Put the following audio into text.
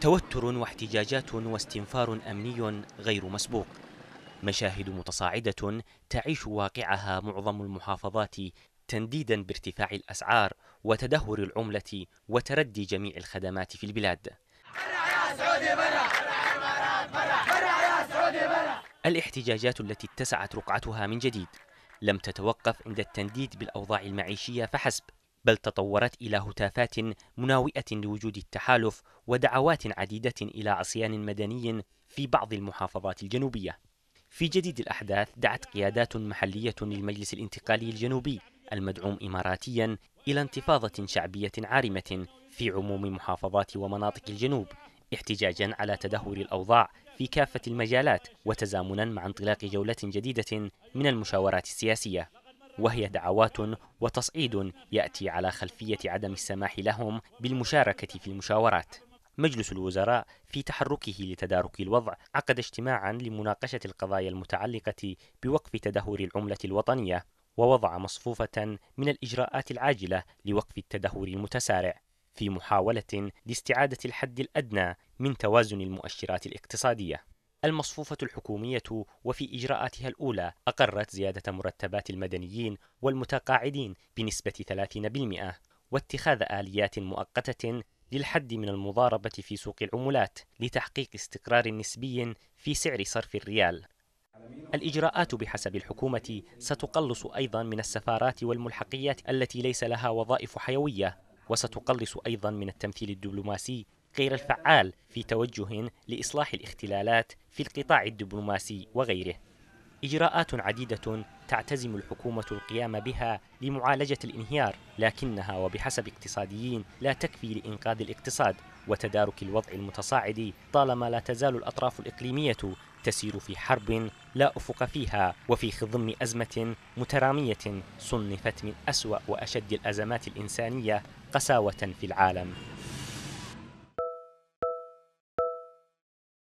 توتر واحتجاجات واستنفار امني غير مسبوق مشاهد متصاعده تعيش واقعها معظم المحافظات تنديدا بارتفاع الاسعار وتدهور العمله وتردي جميع الخدمات في البلاد الاحتجاجات التي اتسعت رقعتها من جديد لم تتوقف عند التنديد بالاوضاع المعيشيه فحسب بل تطورت إلى هتافات مناوئة لوجود التحالف ودعوات عديدة إلى عصيان مدني في بعض المحافظات الجنوبية. في جديد الأحداث دعت قيادات محلية للمجلس الانتقالي الجنوبي المدعوم إماراتيا إلى انتفاضة شعبية عارمة في عموم محافظات ومناطق الجنوب احتجاجا على تدهور الأوضاع في كافة المجالات وتزامنا مع انطلاق جولة جديدة من المشاورات السياسية وهي دعوات وتصعيد يأتي على خلفية عدم السماح لهم بالمشاركة في المشاورات مجلس الوزراء في تحركه لتدارك الوضع عقد اجتماعا لمناقشة القضايا المتعلقة بوقف تدهور العملة الوطنية ووضع مصفوفة من الإجراءات العاجلة لوقف التدهور المتسارع في محاولة لاستعادة الحد الأدنى من توازن المؤشرات الاقتصادية المصفوفة الحكومية وفي إجراءاتها الأولى أقرت زيادة مرتبات المدنيين والمتقاعدين بنسبة 30% واتخاذ آليات مؤقتة للحد من المضاربة في سوق العملات لتحقيق استقرار نسبي في سعر صرف الريال. الإجراءات بحسب الحكومة ستقلص أيضا من السفارات والملحقيات التي ليس لها وظائف حيوية وستقلص أيضا من التمثيل الدبلوماسي غير الفعال في توجه لإصلاح الاختلالات في القطاع الدبلوماسي وغيره إجراءات عديدة تعتزم الحكومة القيام بها لمعالجة الانهيار لكنها وبحسب اقتصاديين لا تكفي لإنقاذ الاقتصاد وتدارك الوضع المتصاعد طالما لا تزال الأطراف الإقليمية تسير في حرب لا أفق فيها وفي خضم أزمة مترامية صنفت من أسوأ وأشد الأزمات الإنسانية قساوة في العالم